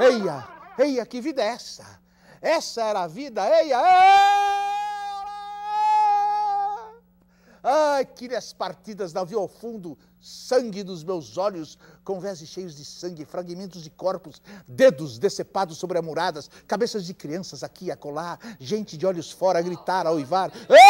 Eia, eia, que vida é essa? Essa era a vida, eia! eia! Ai, que as partidas da ao fundo, sangue dos meus olhos, com vezes cheios de sangue, fragmentos de corpos, dedos decepados sobre amuradas, cabeças de crianças aqui e acolá, gente de olhos fora a gritar, a uivar. Eia!